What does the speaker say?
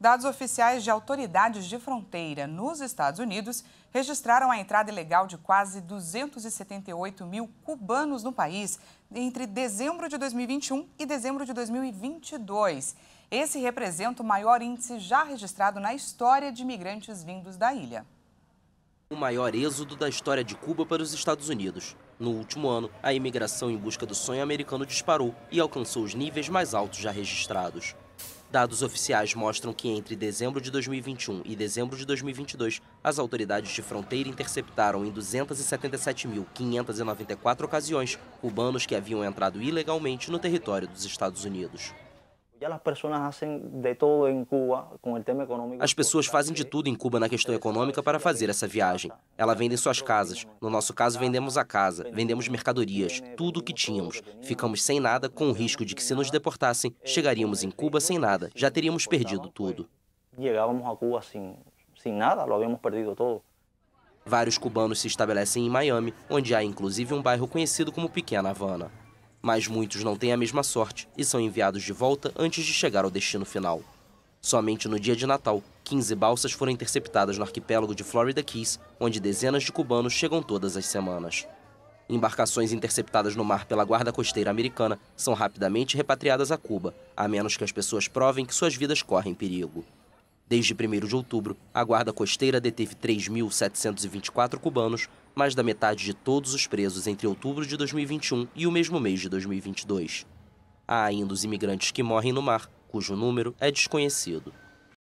Dados oficiais de autoridades de fronteira nos Estados Unidos registraram a entrada ilegal de quase 278 mil cubanos no país entre dezembro de 2021 e dezembro de 2022. Esse representa o maior índice já registrado na história de imigrantes vindos da ilha. O maior êxodo da história de Cuba para os Estados Unidos. No último ano, a imigração em busca do sonho americano disparou e alcançou os níveis mais altos já registrados. Dados oficiais mostram que entre dezembro de 2021 e dezembro de 2022, as autoridades de fronteira interceptaram em 277.594 ocasiões cubanos que haviam entrado ilegalmente no território dos Estados Unidos. As pessoas fazem de tudo em Cuba na questão econômica para fazer essa viagem. Ela vende suas casas. No nosso caso, vendemos a casa, vendemos mercadorias, tudo o que tínhamos. Ficamos sem nada, com o risco de que se nos deportassem, chegaríamos em Cuba sem nada. Já teríamos perdido tudo. Chegávamos a Cuba sem, sem nada, lo habíamos perdido todo. Vários cubanos se estabelecem em Miami, onde há inclusive um bairro conhecido como Pequena Havana. Mas muitos não têm a mesma sorte e são enviados de volta antes de chegar ao destino final. Somente no dia de Natal, 15 balsas foram interceptadas no arquipélago de Florida Keys, onde dezenas de cubanos chegam todas as semanas. Embarcações interceptadas no mar pela Guarda Costeira Americana são rapidamente repatriadas a Cuba, a menos que as pessoas provem que suas vidas correm perigo. Desde 1 de outubro, a Guarda Costeira deteve 3.724 cubanos, mais da metade de todos os presos entre outubro de 2021 e o mesmo mês de 2022. Há ainda os imigrantes que morrem no mar, cujo número é desconhecido.